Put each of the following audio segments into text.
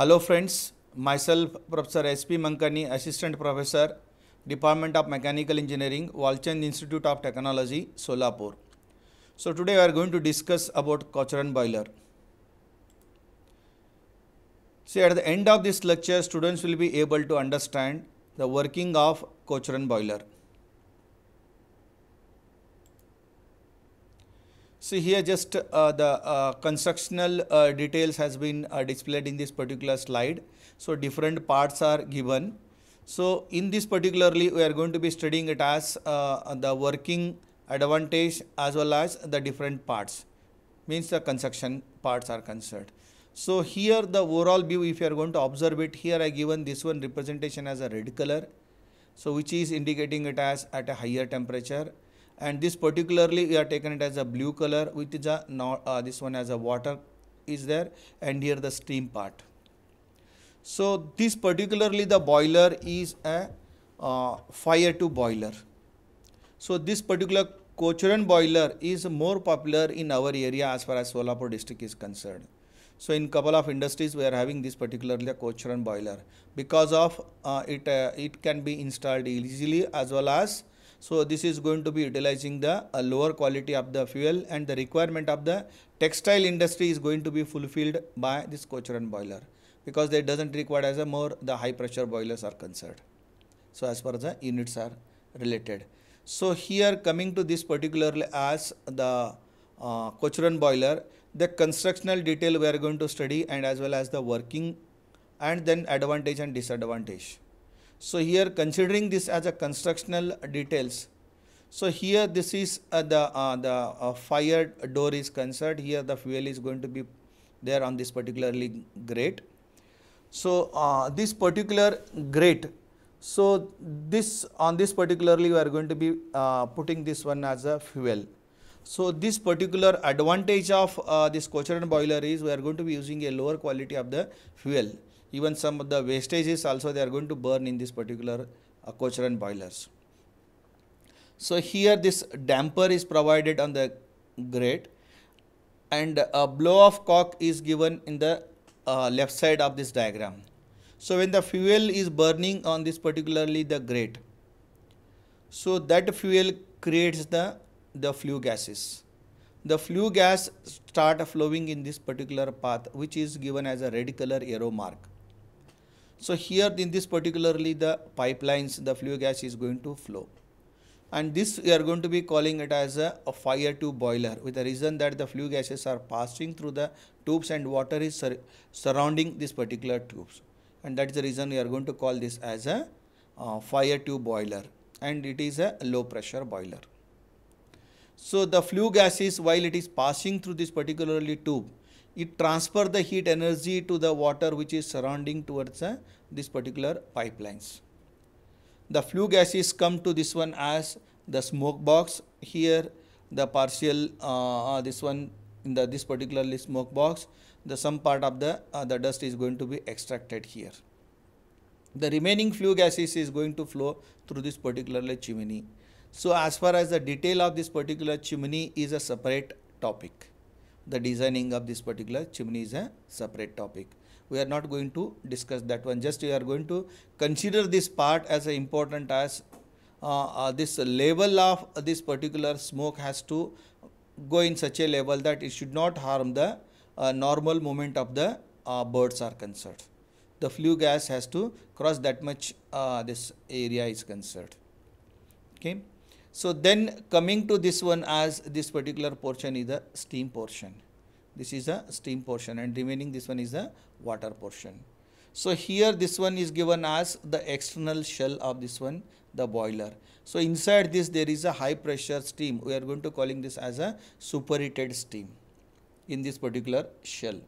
Hello friends, myself Professor S.P. Mankani, Assistant Professor, Department of Mechanical Engineering, Walchand Institute of Technology, Solapur. So today we are going to discuss about Cochran boiler. See at the end of this lecture students will be able to understand the working of Cochran boiler. See here just uh, the uh, constructional uh, details has been uh, displayed in this particular slide. So different parts are given. So in this particularly we are going to be studying it as uh, the working advantage as well as the different parts means the construction parts are concerned. So here the overall view if you are going to observe it here I given this one representation as a red color. So which is indicating it as at a higher temperature and this particularly we are taken it as a blue color which is uh, this one as a water is there and here the steam part so this particularly the boiler is a uh, fire to boiler so this particular Cochran boiler is more popular in our area as far as Solapur district is concerned. So in couple of industries we are having this particularly a Cochran boiler because of uh, it uh, it can be installed easily as well as so this is going to be utilizing the uh, lower quality of the fuel and the requirement of the textile industry is going to be fulfilled by this Cochran boiler because they doesn't require as a more the high pressure boilers are concerned. So as far as the units are related. So here coming to this particularly as the uh, Cochran boiler, the constructional detail we are going to study and as well as the working and then advantage and disadvantage. So here considering this as a constructional details, so here this is uh, the, uh, the uh, fire door is concerned, here the fuel is going to be there on this particularly grate. So uh, this particular grate, so this on this particularly we are going to be uh, putting this one as a fuel. So this particular advantage of uh, this Cochran and boiler is we are going to be using a lower quality of the fuel even some of the wastages also they are going to burn in this particular uh, and boilers. So here this damper is provided on the grate and a blow of cock is given in the uh, left side of this diagram. So when the fuel is burning on this particularly the grate, so that fuel creates the, the flue gases. The flue gas start flowing in this particular path which is given as a red color arrow mark. So here in this particularly the pipelines, the flue gas is going to flow. And this we are going to be calling it as a, a fire tube boiler with the reason that the flue gases are passing through the tubes and water is sur surrounding these particular tubes. And that is the reason we are going to call this as a uh, fire tube boiler and it is a low pressure boiler. So the flue gases while it is passing through this particularly tube it transfer the heat energy to the water which is surrounding towards uh, this particular pipelines. The flue gases come to this one as the smoke box here the partial uh, this one in the this particularly smoke box the some part of the uh, the dust is going to be extracted here. The remaining flue gases is going to flow through this particular chimney. So as far as the detail of this particular chimney is a separate topic the designing of this particular chimney is a separate topic. We are not going to discuss that one. Just we are going to consider this part as important as uh, uh, this level of this particular smoke has to go in such a level that it should not harm the uh, normal movement of the uh, birds are concerned. The flue gas has to cross that much uh, this area is concerned. Okay. So then coming to this one as this particular portion is the steam portion. This is the steam portion and remaining this one is the water portion. So here this one is given as the external shell of this one, the boiler. So inside this there is a high pressure steam. We are going to calling this as a superheated steam in this particular shell.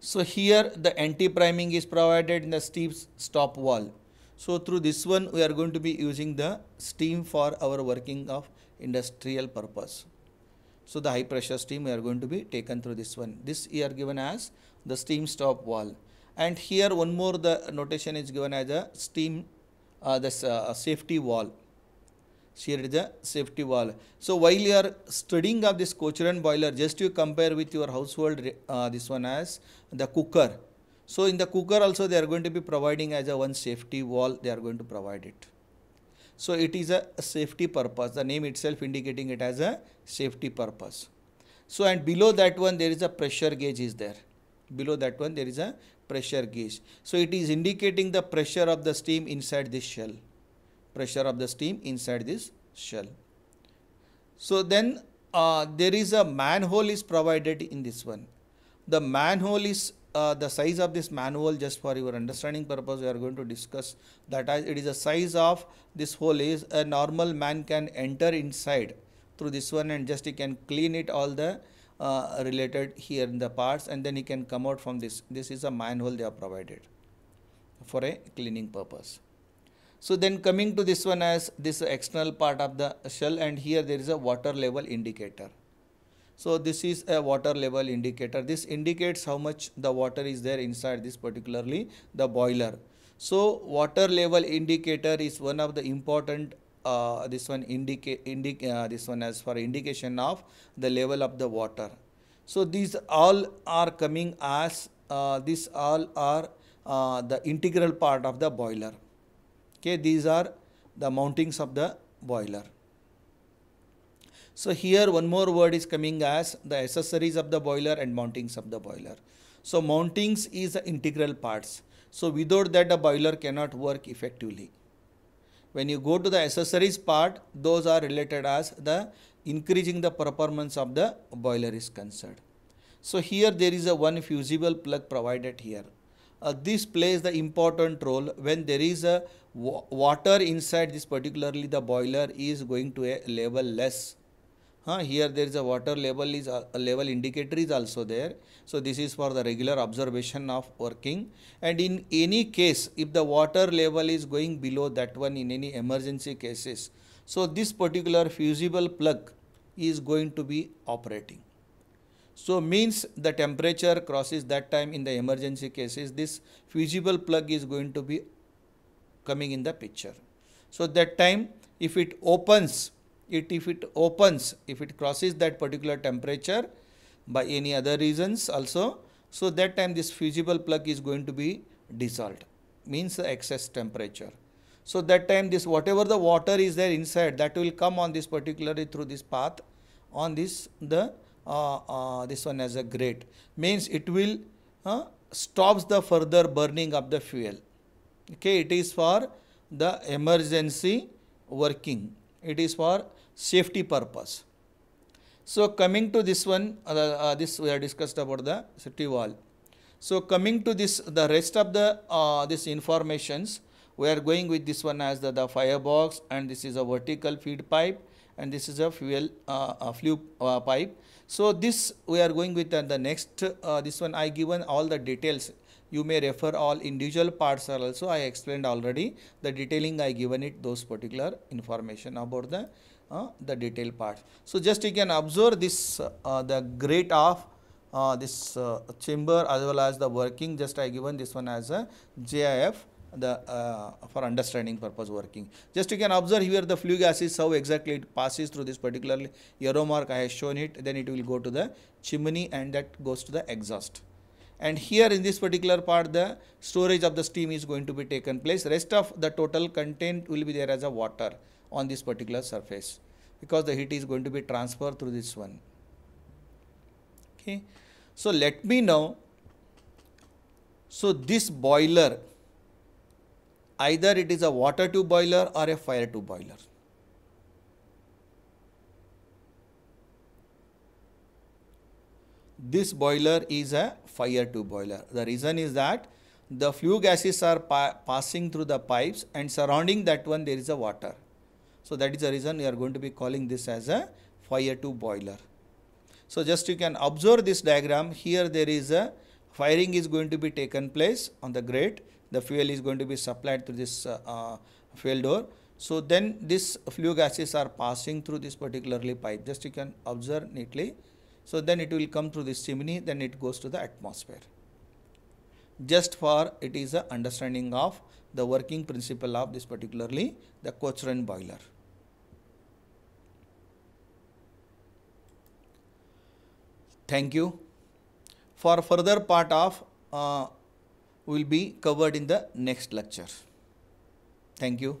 So here the anti-priming is provided in the steam stop wall so through this one, we are going to be using the steam for our working of industrial purpose. So the high pressure steam we are going to be taken through this one. This we are given as the steam stop valve. And here one more the notation is given as a steam, uh, this uh, safety valve. Here it is a safety valve. So while you are studying of this cochran boiler, just you compare with your household uh, this one as the cooker so in the cooker also they are going to be providing as a one safety wall they are going to provide it. So it is a safety purpose the name itself indicating it as a safety purpose. So and below that one there is a pressure gauge is there. Below that one there is a pressure gauge. So it is indicating the pressure of the steam inside this shell. Pressure of the steam inside this shell. So then uh, there is a manhole is provided in this one. The manhole is uh, the size of this manual just for your understanding purpose we are going to discuss that it is a size of this hole is a normal man can enter inside through this one and just he can clean it all the uh, related here in the parts and then he can come out from this this is a manhole they are provided for a cleaning purpose so then coming to this one as this external part of the shell and here there is a water level indicator so this is a water level indicator. This indicates how much the water is there inside this particularly the boiler. So water level indicator is one of the important uh, this one indicate indic uh, this one as for indication of the level of the water. So these all are coming as uh, these all are uh, the integral part of the boiler. Okay, these are the mountings of the boiler. So here one more word is coming as the accessories of the boiler and mountings of the boiler. So mountings is the integral parts. So without that the boiler cannot work effectively. When you go to the accessories part, those are related as the increasing the performance of the boiler is concerned. So here there is a one fusible plug provided here. Uh, this plays the important role when there is a water inside this particularly the boiler is going to a level less Huh? Here there is a water level is a level indicator is also there. So this is for the regular observation of working. And in any case, if the water level is going below that one in any emergency cases, so this particular fusible plug is going to be operating. So means the temperature crosses that time in the emergency cases, this fusible plug is going to be coming in the picture. So that time if it opens it if it opens, if it crosses that particular temperature by any other reasons also, so that time this fusible plug is going to be dissolved, means the excess temperature. So that time this whatever the water is there inside that will come on this particularly through this path on this the uh, uh, this one as a grate means it will uh, stops the further burning of the fuel. Okay, it is for the emergency working. It is for safety purpose. So coming to this one, uh, uh, this we have discussed about the safety wall. So coming to this, the rest of the uh, this informations, we are going with this one as the, the firebox and this is a vertical feed pipe and this is a fuel uh, a flue uh, pipe. So this we are going with uh, the next uh, this one I given all the details. You may refer all individual parts are also I explained already the detailing I given it those particular information about the uh, the detailed parts. So, just you can observe this uh, the grate of uh, this chamber as well as the working just I given this one as a JIF the uh, for understanding purpose working. Just you can observe here the flue gases how exactly it passes through this particular arrow mark I have shown it then it will go to the chimney and that goes to the exhaust. And here in this particular part the storage of the steam is going to be taken place rest of the total content will be there as a water on this particular surface because the heat is going to be transferred through this one. Okay. So, let me know. so this boiler, either it is a water tube boiler or a fire tube boiler. This boiler is a fire tube boiler. The reason is that the flue gases are pa passing through the pipes and surrounding that one there is a water. So that is the reason we are going to be calling this as a fire to boiler. So just you can observe this diagram here there is a firing is going to be taken place on the grate the fuel is going to be supplied through this uh, uh, fuel door. So then this flue gases are passing through this particularly pipe just you can observe neatly. So then it will come through this chimney then it goes to the atmosphere. Just for it is a understanding of the working principle of this particularly the Cochrane boiler. Thank you. For further part of uh, will be covered in the next lecture. Thank you.